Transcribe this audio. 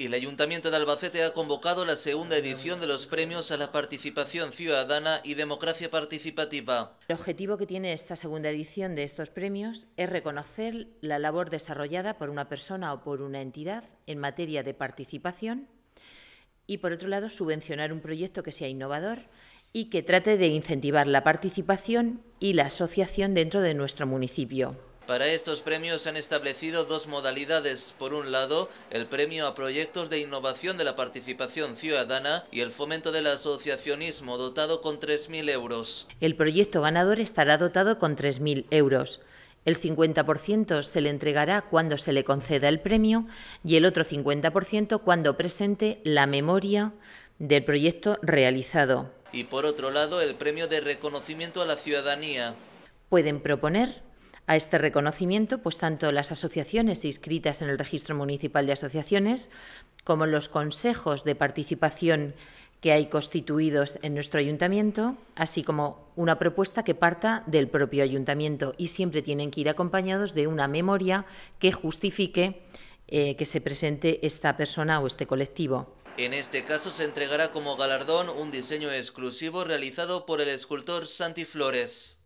El Ayuntamiento de Albacete ha convocado la segunda edición de los premios a la participación ciudadana y democracia participativa. El objetivo que tiene esta segunda edición de estos premios es reconocer la labor desarrollada por una persona o por una entidad en materia de participación y, por otro lado, subvencionar un proyecto que sea innovador y que trate de incentivar la participación y la asociación dentro de nuestro municipio. Para estos premios se han establecido dos modalidades. Por un lado, el premio a proyectos de innovación de la participación ciudadana y el fomento del asociacionismo, dotado con 3.000 euros. El proyecto ganador estará dotado con 3.000 euros. El 50% se le entregará cuando se le conceda el premio y el otro 50% cuando presente la memoria del proyecto realizado. Y por otro lado, el premio de reconocimiento a la ciudadanía. Pueden proponer a este reconocimiento, pues tanto las asociaciones inscritas en el Registro Municipal de Asociaciones como los consejos de participación que hay constituidos en nuestro ayuntamiento, así como una propuesta que parta del propio ayuntamiento y siempre tienen que ir acompañados de una memoria que justifique eh, que se presente esta persona o este colectivo. En este caso se entregará como galardón un diseño exclusivo realizado por el escultor Santi Flores.